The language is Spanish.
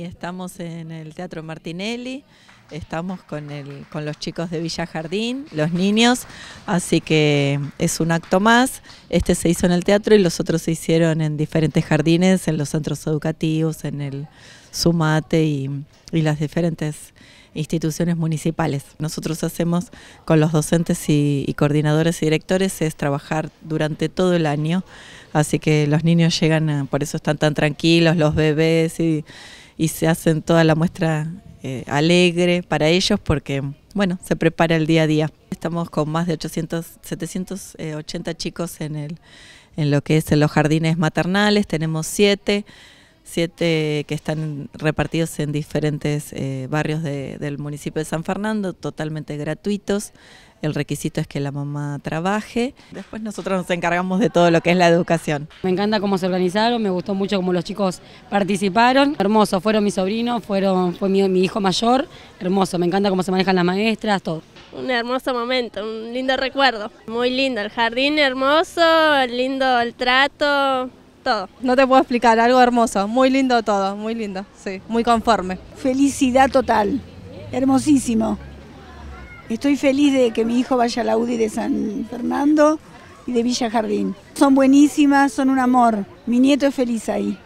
Estamos en el Teatro Martinelli, estamos con, los chicos de Villa Jardín, los niños, así que es un acto más. Este se hizo en el teatro y los otros se hicieron en diferentes jardines, en los centros educativos, en el Sumate y, las diferentes instituciones municipales. Nosotros hacemos con los docentes y, coordinadores y directores es trabajar durante todo el año, así que los niños llegan, eh, por eso están tan tranquilos, los bebés y y se hacen toda la muestra eh, alegre para ellos porque, bueno, se prepara el día a día. Estamos con más de 800, 780 eh, chicos en, el, en lo que es en los jardines maternales, tenemos siete siete que están repartidos en diferentes eh, barrios del municipio de San Fernando, totalmente gratuitos. El requisito es que la mamá trabaje. Después nosotros nos encargamos de todo lo que es la educación. Me encanta cómo se organizaron, me gustó mucho cómo los chicos participaron. Hermoso, fueron mis sobrinos, fueron, fue mi, mi hijo mayor. Hermoso, me encanta cómo se manejan las maestras, todo un hermoso momento, un lindo recuerdo. Muy lindo, el jardín hermoso, lindo el trato, todo. No te puedo explicar, algo hermoso. Muy lindo todo, muy lindo, sí, muy conforme. Felicidad total, hermosísimo. Estoy feliz de que mi hijo vaya a la UDI de San Fernando y de Villa Jardín. Son buenísimas, son un amor. Mi nieto es feliz ahí.